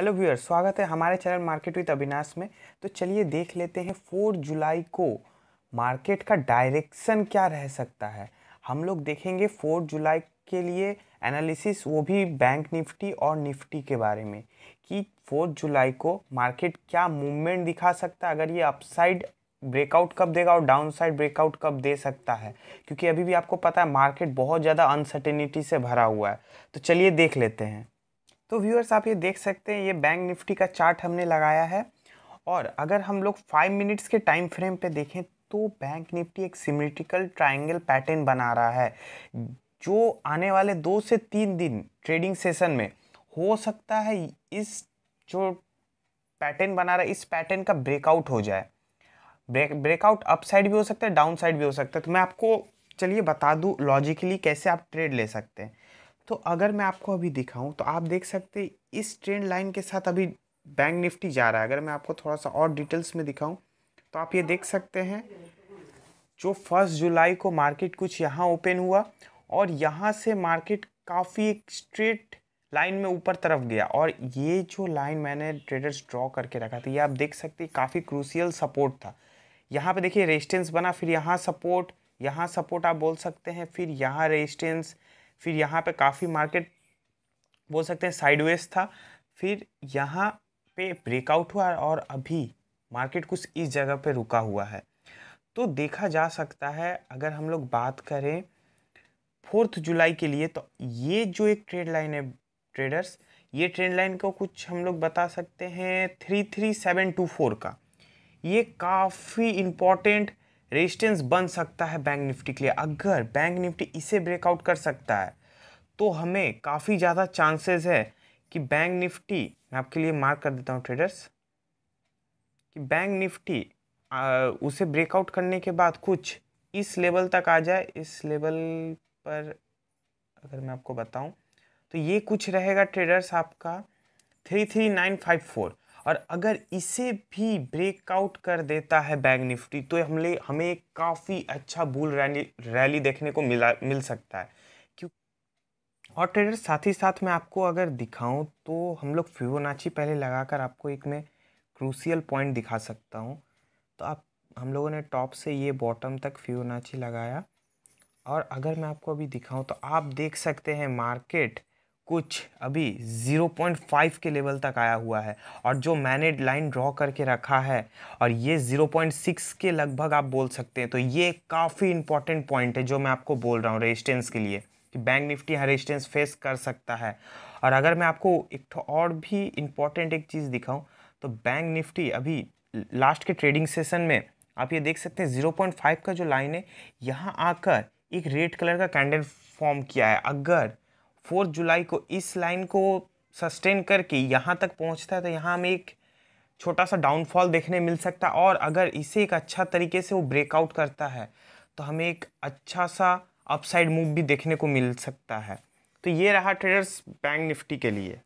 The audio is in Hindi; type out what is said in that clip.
हेलो व्यूअर स्वागत है हमारे चैनल मार्केट विद अविनाश में तो चलिए देख लेते हैं फोर जुलाई को मार्केट का डायरेक्शन क्या रह सकता है हम लोग देखेंगे फोर जुलाई के लिए एनालिसिस वो भी बैंक निफ्टी और निफ्टी के बारे में कि फोर जुलाई को मार्केट क्या मूवमेंट दिखा सकता है अगर ये अपसाइड ब्रेकआउट कब देगा और डाउन साइड ब्रेकआउट कब दे सकता है क्योंकि अभी भी आपको पता है मार्केट बहुत ज़्यादा अनसर्टेनिटी से भरा हुआ है तो चलिए देख लेते हैं तो व्यूअर्स आप ये देख सकते हैं ये बैंक निफ्टी का चार्ट हमने लगाया है और अगर हम लोग फाइव मिनट्स के टाइम फ्रेम पे देखें तो बैंक निफ्टी एक सिमेट्रिकल ट्राइंगल पैटर्न बना रहा है जो आने वाले दो से तीन दिन ट्रेडिंग सेशन में हो सकता है इस जो पैटर्न बना रहा है इस पैटर्न का ब्रेकआउट हो जाए ब्रेक ब्रेकआउट अप साइड भी हो सकता है डाउन साइड भी हो सकता है तो मैं आपको चलिए बता दूँ लॉजिकली कैसे आप ट्रेड ले सकते हैं तो अगर मैं आपको अभी दिखाऊं तो आप देख सकते इस ट्रेंड लाइन के साथ अभी बैंक निफ्टी जा रहा है अगर मैं आपको थोड़ा सा और डिटेल्स में दिखाऊं तो आप ये देख सकते हैं जो फर्स्ट जुलाई को मार्केट कुछ यहाँ ओपन हुआ और यहाँ से मार्केट काफ़ी एक स्ट्रेट लाइन में ऊपर तरफ गया और ये जो लाइन मैंने ट्रेडर्स ड्रॉ करके रखा था ये आप देख सकते काफ़ी क्रूसियल सपोर्ट था यहाँ पे देखिए रेजिस्टेंस बना फिर यहाँ सपोर्ट यहाँ सपोर्ट आप बोल सकते हैं फिर यहाँ रेजिस्टेंस फिर यहाँ पे काफ़ी मार्केट बोल सकते हैं साइडवेज था फिर यहाँ पे ब्रेकआउट हुआ और अभी मार्केट कुछ इस जगह पे रुका हुआ है तो देखा जा सकता है अगर हम लोग बात करें फोर्थ जुलाई के लिए तो ये जो एक ट्रेड लाइन है ट्रेडर्स ये ट्रेंड लाइन को कुछ हम लोग बता सकते हैं three three seven two four का ये काफ़ी इम्पॉर्टेंट रेजिस्टेंस बन सकता है बैंक निफ्टी के लिए अगर बैंक निफ्टी इसे ब्रेकआउट कर सकता है तो हमें काफ़ी ज़्यादा चांसेस है कि बैंक निफ्टी मैं आपके लिए मार्क कर देता हूँ ट्रेडर्स कि बैंक निफ्टी आ, उसे ब्रेकआउट करने के बाद कुछ इस लेवल तक आ जाए इस लेवल पर अगर मैं आपको बताऊं तो ये कुछ रहेगा ट्रेडर्स आपका three three nine five four और अगर इसे भी ब्रेकआउट कर देता है बैंक निफ्टी तो हमले हमें काफ़ी अच्छा बुल रैली रैली देखने को मिला मिल सकता है क्यों और ट्रेडर साथ ही साथ मैं आपको अगर दिखाऊं तो हम लोग फिवोनाची पहले लगाकर आपको एक मैं क्रूसियल पॉइंट दिखा सकता हूं तो आप हम लोगों ने टॉप से ये बॉटम तक फिवोनाची लगाया और अगर मैं आपको अभी दिखाऊं तो आप देख सकते हैं मार्केट कुछ अभी 0.5 के लेवल तक आया हुआ है और जो मैंने लाइन ड्रॉ करके रखा है और ये 0.6 के लगभग आप बोल सकते हैं तो ये काफ़ी इंपॉर्टेंट पॉइंट है जो मैं आपको बोल रहा हूँ रेजिस्टेंस के लिए कि बैंक निफ्टी यहाँ रेजिस्टेंस फेस कर सकता है और अगर मैं आपको एक और भी इम्पॉर्टेंट एक चीज़ दिखाऊँ तो बैंक निफ्टी अभी लास्ट के ट्रेडिंग सेसन में आप ये देख सकते हैं ज़ीरो पॉइंट फाइव का जो लाइन है यहाँ आकर एक रेड कलर का कैंडल फॉर्म किया है अगर फोर्थ जुलाई को इस लाइन को सस्टेन करके यहाँ तक पहुँचता है तो यहाँ हमें एक छोटा सा डाउनफॉल देखने मिल सकता है और अगर इसे एक अच्छा तरीके से वो ब्रेकआउट करता है तो हमें एक अच्छा सा अपसाइड मूव भी देखने को मिल सकता है तो ये रहा ट्रेडर्स बैंक निफ्टी के लिए